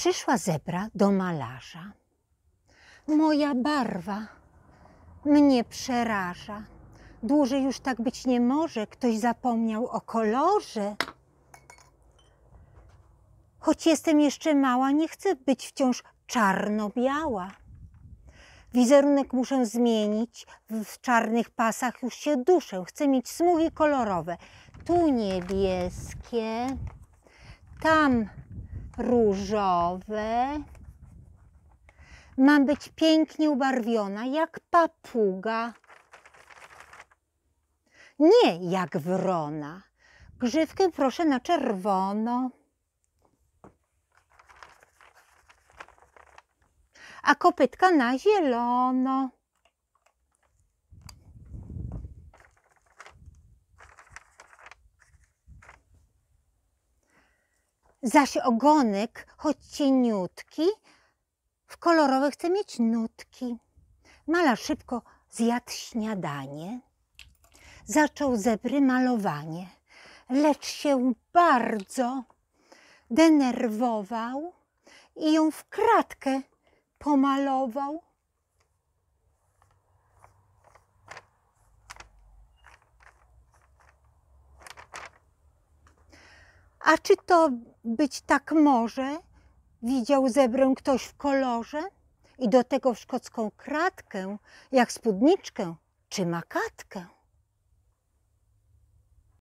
Przyszła zebra do malarza. Moja barwa mnie przeraża. Dłużej już tak być nie może, ktoś zapomniał o kolorze. Choć jestem jeszcze mała, nie chcę być wciąż czarno-biała. Wizerunek muszę zmienić, w czarnych pasach już się duszę. Chcę mieć smugi kolorowe. Tu niebieskie, tam Różowe. Mam być pięknie ubarwiona, jak papuga. Nie jak wrona. Grzywkę proszę na czerwono. A kopytka na zielono. Zaś ogonek, choć cieniutki, w kolorowe chce mieć nutki. Mala szybko zjadł śniadanie. Zaczął zebry malowanie, lecz się bardzo denerwował i ją w kratkę pomalował. A czy to być tak może? Widział zebrę ktoś w kolorze? I do tego w szkocką kratkę, jak spódniczkę czy makatkę.